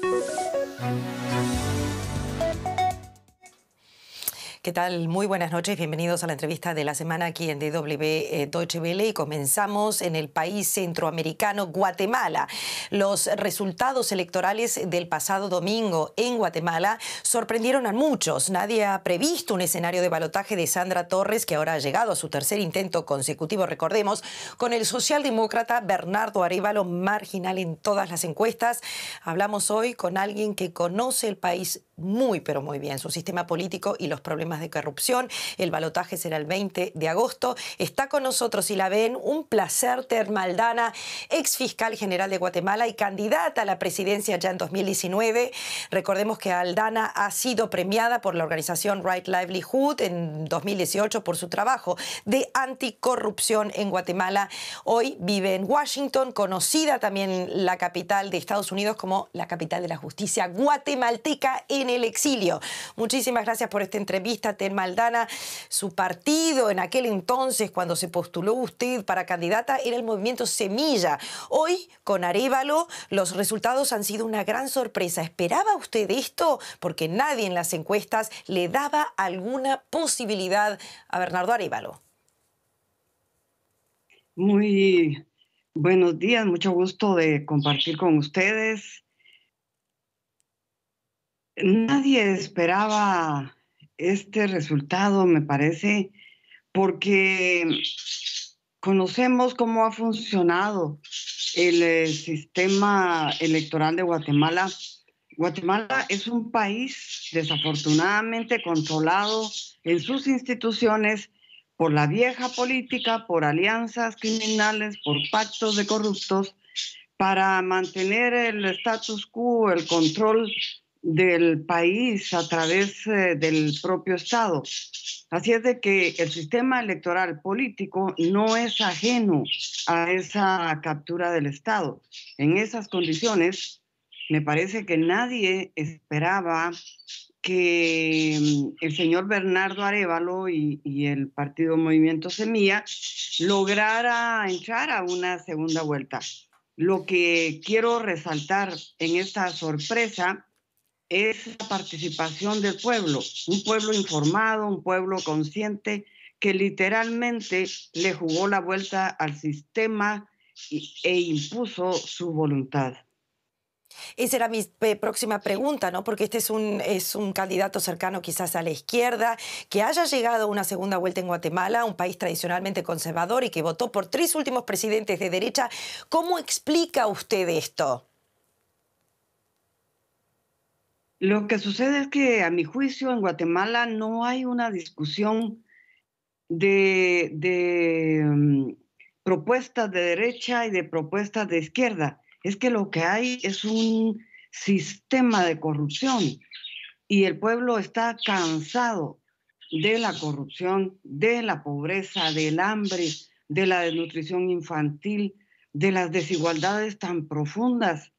Thank you. ¿Qué tal? Muy buenas noches. Bienvenidos a la entrevista de la semana aquí en DW eh, Deutsche Welle. Y comenzamos en el país centroamericano, Guatemala. Los resultados electorales del pasado domingo en Guatemala sorprendieron a muchos. Nadie ha previsto un escenario de balotaje de Sandra Torres, que ahora ha llegado a su tercer intento consecutivo, recordemos, con el socialdemócrata Bernardo Arevalo, marginal en todas las encuestas. Hablamos hoy con alguien que conoce el país muy, pero muy bien, su sistema político y los problemas de corrupción. El balotaje será el 20 de agosto. Está con nosotros y la ven un placer, Ter Maldana, ex fiscal general de Guatemala y candidata a la presidencia ya en 2019. Recordemos que Aldana ha sido premiada por la organización Right Livelihood en 2018 por su trabajo de anticorrupción en Guatemala. Hoy vive en Washington, conocida también la capital de Estados Unidos como la capital de la justicia guatemalteca en el exilio. Muchísimas gracias por esta entrevista en Maldana, su partido en aquel entonces, cuando se postuló usted para candidata, era el movimiento Semilla. Hoy, con Arevalo, los resultados han sido una gran sorpresa. ¿Esperaba usted esto? Porque nadie en las encuestas le daba alguna posibilidad a Bernardo Arevalo. Muy buenos días, mucho gusto de compartir con ustedes. Nadie esperaba este resultado, me parece, porque conocemos cómo ha funcionado el eh, sistema electoral de Guatemala. Guatemala es un país desafortunadamente controlado en sus instituciones por la vieja política, por alianzas criminales, por pactos de corruptos, para mantener el status quo, el control del país a través eh, del propio Estado. Así es de que el sistema electoral político no es ajeno a esa captura del Estado. En esas condiciones, me parece que nadie esperaba que mm, el señor Bernardo Arevalo y, y, el partido Movimiento Semilla lograra entrar a una segunda vuelta. Lo que quiero resaltar en esta sorpresa es la participación del pueblo, un pueblo informado, un pueblo consciente que literalmente le jugó la vuelta al sistema e impuso su voluntad. Esa era mi eh, próxima pregunta, ¿no? Porque este es un, es un candidato cercano quizás a la izquierda, que haya llegado a una segunda vuelta en Guatemala, un país tradicionalmente conservador y que votó por tres últimos presidentes de derecha. ¿Cómo explica usted esto? Lo que sucede es que a mi juicio en Guatemala no hay una discusión de, mm, propuestas de derecha y de propuestas de izquierda. Es que lo que hay es un sistema de corrupción y el pueblo está cansado de la corrupción, de la pobreza, del hambre, de la desnutrición infantil, de las desigualdades tan profundas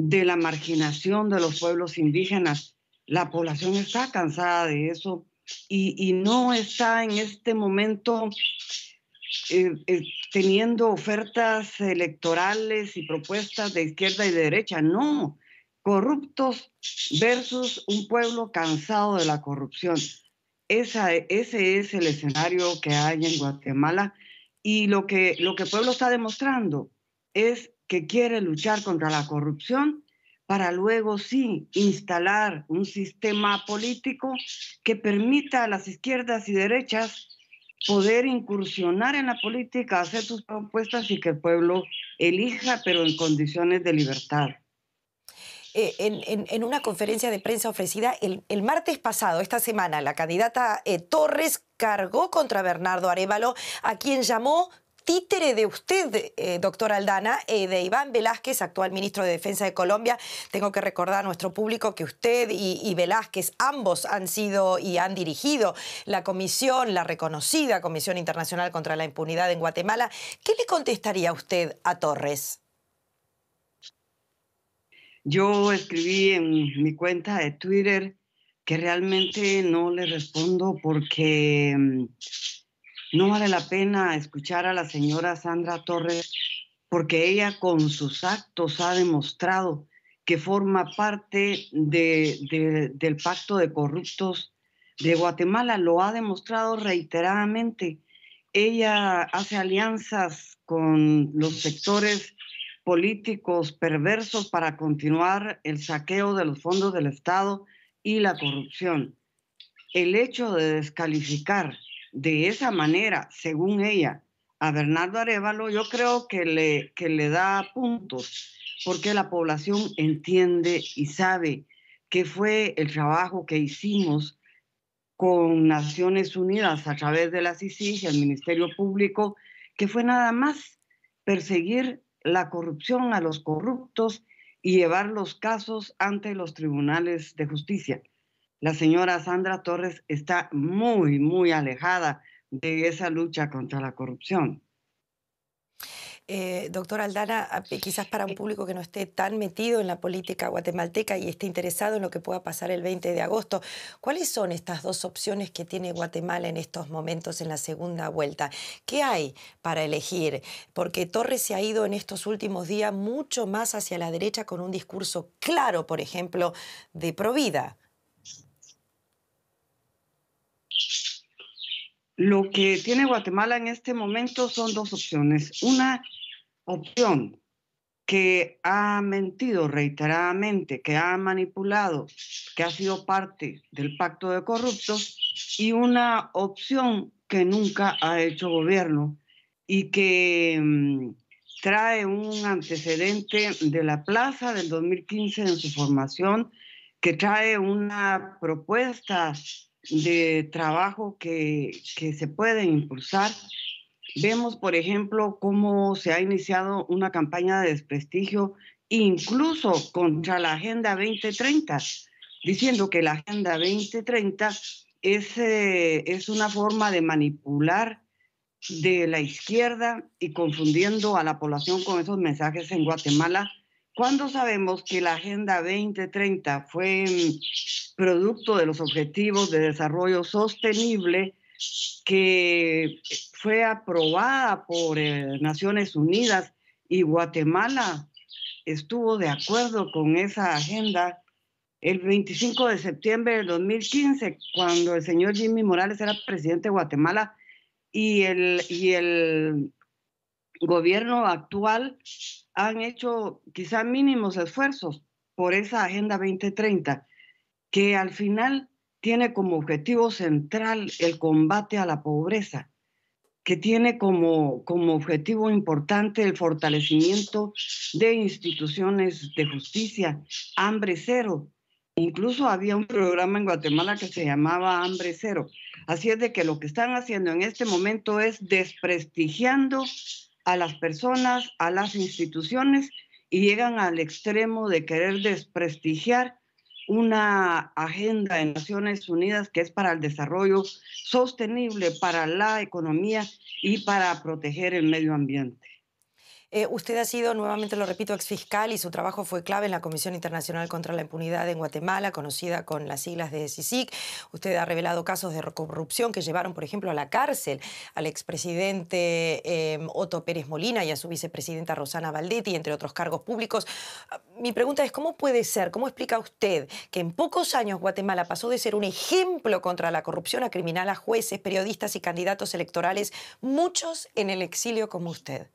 de la marginación de los pueblos indígenas. La población está cansada de eso y, no está en este momento eh, eh, teniendo ofertas electorales y propuestas de izquierda y de derecha. No, corruptos versus un pueblo cansado de la corrupción. Esa, ese es el escenario que hay en Guatemala y lo que, lo que Pueblo está demostrando es que quiere luchar contra la corrupción para luego sí instalar un sistema político que permita a las izquierdas y derechas poder incursionar en la política, hacer sus propuestas y que el pueblo elija, pero en condiciones de libertad. Eh, en, una conferencia de prensa ofrecida el, martes pasado, esta semana, la candidata eh, Torres cargó contra Bernardo Arevalo, a quien llamó títere de usted, eh, doctor Aldana, eh, de Iván Velázquez, actual ministro de Defensa de Colombia. Tengo que recordar a nuestro público que usted y, y Velázquez ambos han sido y han dirigido la comisión, la reconocida Comisión Internacional contra la Impunidad en Guatemala. ¿Qué le contestaría usted a Torres? Yo escribí en mi cuenta de Twitter que realmente no le respondo porque mm, no vale la pena escuchar a la señora Sandra Torres porque ella con sus actos ha demostrado que forma parte del pacto de corruptos de Guatemala, lo ha demostrado reiteradamente. Ella hace alianzas con los sectores políticos perversos para continuar el saqueo de los fondos del Estado y la corrupción. El hecho de descalificar de esa manera, según ella, a Bernardo Arevalo, yo creo que le, da puntos, porque la población entiende y sabe que fue el trabajo que hicimos con Naciones Unidas a través de la CICI y el Ministerio Público, que fue nada más perseguir la corrupción a los corruptos y llevar los casos ante los tribunales de justicia la señora Sandra Torres está muy, muy alejada de esa lucha contra la corrupción. Eh, doctor doctora Aldana, eh, quizás para un eh. público que no esté tan metido en la política guatemalteca y esté interesado en lo que pueda pasar el 20 de agosto, ¿cuáles son estas dos opciones que tiene Guatemala en estos momentos en la segunda vuelta? ¿Qué hay para elegir? Porque Torres se ha ido en estos últimos días mucho más hacia la derecha con un discurso claro, por ejemplo, de Provida Lo que tiene Guatemala en este momento son dos opciones. Una opción que ha mentido reiteradamente, que ha manipulado, que ha sido parte del pacto de corruptos y una opción que nunca ha hecho gobierno y que mm, trae un antecedente de la plaza del 2015 en su formación, que trae una propuesta de trabajo que, se pueden impulsar. Vemos, por ejemplo, cómo se ha iniciado una campaña de desprestigio incluso contra la Agenda 2030, diciendo que la Agenda 2030 es, eh, es una forma de manipular de la izquierda y confundiendo a la población con esos mensajes en Guatemala ¿Cuándo sabemos que la Agenda 2030 fue mm, producto de los Objetivos de Desarrollo Sostenible que fue aprobada por eh, Naciones Unidas y Guatemala estuvo de acuerdo con esa agenda el 25 de septiembre de 2015, cuando el señor Jimmy Morales era presidente de Guatemala y el, y el gobierno actual han hecho quizá mínimos esfuerzos por esa Agenda 2030, que al final tiene como objetivo central el combate a la pobreza, que tiene como, como objetivo importante el fortalecimiento de instituciones de justicia, hambre cero. Incluso había un programa en Guatemala que se llamaba Hambre Cero. Así es de que lo que están haciendo en este momento es desprestigiando a las personas, a las instituciones y llegan al extremo de querer desprestigiar una agenda de Naciones Unidas que es para el desarrollo sostenible, para la economía y para proteger el medio ambiente. Eh, usted ha sido, nuevamente lo repito, exfiscal y su trabajo fue clave en la Comisión Internacional contra la Impunidad en Guatemala, conocida con las siglas de CICIC. Usted ha revelado casos de corrupción que llevaron, por ejemplo, a la cárcel al expresidente em, Otto Pérez Molina y a su vicepresidenta Rosana Valdetti, entre otros cargos públicos. Mi pregunta es, ¿cómo puede ser, cómo explica usted que en pocos años Guatemala pasó de ser un ejemplo contra la corrupción a criminal a jueces, periodistas y candidatos electorales, muchos en el exilio como usted?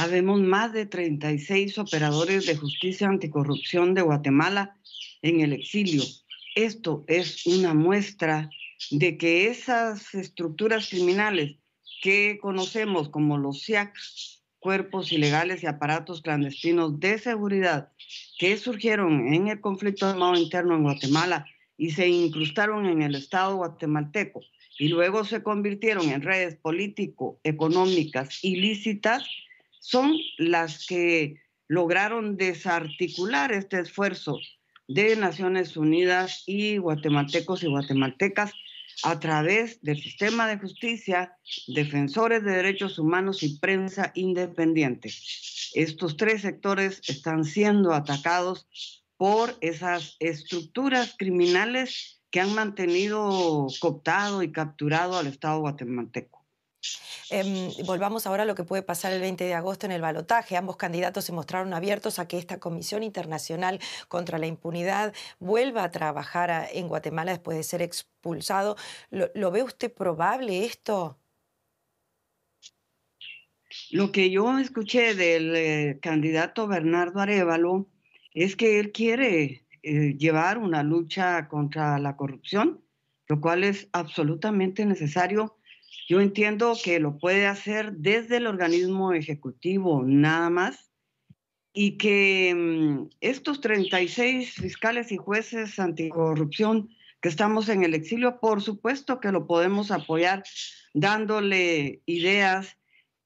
Sabemos más de 36 operadores de justicia anticorrupción de Guatemala en el exilio. Esto es una muestra de que esas estructuras criminales que conocemos como los SIAC, cuerpos ilegales y aparatos clandestinos de seguridad, que surgieron en el conflicto armado interno en Guatemala y se incrustaron en el Estado guatemalteco y luego se convirtieron en redes político-económicas ilícitas, son las que lograron desarticular este esfuerzo de Naciones Unidas y guatemaltecos y guatemaltecas a través del sistema de justicia, defensores de derechos humanos y prensa independiente. Estos tres sectores están siendo atacados por esas estructuras criminales que han mantenido cooptado y capturado al Estado guatemalteco. Em, volvamos ahora a lo que puede pasar el 20 de agosto en el balotaje. Ambos candidatos se mostraron abiertos a que esta Comisión Internacional contra la Impunidad vuelva a trabajar en Guatemala después de ser expulsado. ¿Lo, ve usted probable esto? Lo que yo escuché del eh, candidato Bernardo Arevalo es que él quiere eh, llevar una lucha contra la corrupción, lo cual es absolutamente necesario yo entiendo que lo puede hacer desde el organismo ejecutivo, nada más, y que mm, estos 36 fiscales y jueces anticorrupción que estamos en el exilio, por supuesto que lo podemos apoyar dándole ideas,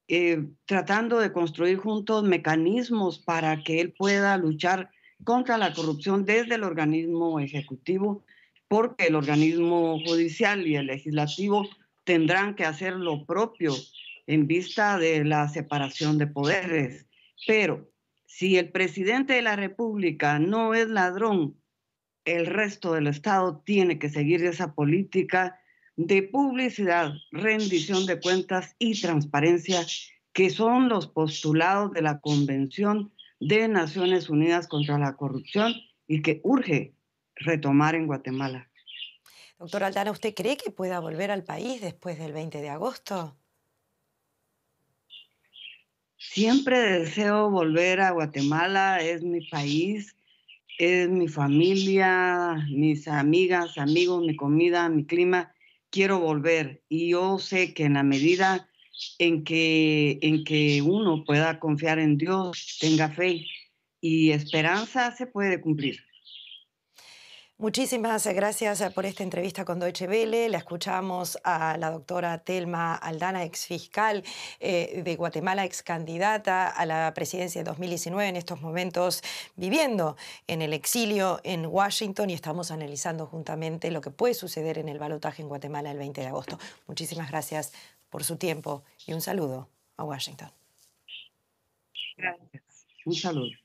eh, tratando de construir juntos mecanismos para que él pueda luchar contra la corrupción desde el organismo ejecutivo, porque el organismo judicial y el legislativo tendrán que hacer lo propio en vista de la separación de poderes. Pero si el presidente de la República no es ladrón, el resto del Estado tiene que seguir esa política de publicidad, rendición de cuentas y transparencia, que son los postulados de la Convención de Naciones Unidas contra la Corrupción y que urge retomar en Guatemala. Doctor Aldana, ¿usted cree que pueda volver al país después del 20 de agosto? Siempre deseo volver a Guatemala, es mi país, es mi familia, mis amigas, amigos, mi comida, mi clima. Quiero volver y yo sé que en la medida en que, en que uno pueda confiar en Dios, tenga fe y esperanza, se puede cumplir. Muchísimas gracias eh, por esta entrevista con Deutsche Welle. La escuchamos a la doctora Telma Aldana, ex fiscal eh, de Guatemala, excandidata a la presidencia de 2019, en estos momentos viviendo en el exilio en Washington y estamos analizando juntamente lo que puede suceder en el balotaje en Guatemala el 20 de agosto. Muchísimas gracias por su tiempo y un saludo a Washington. Gracias. Un saludo.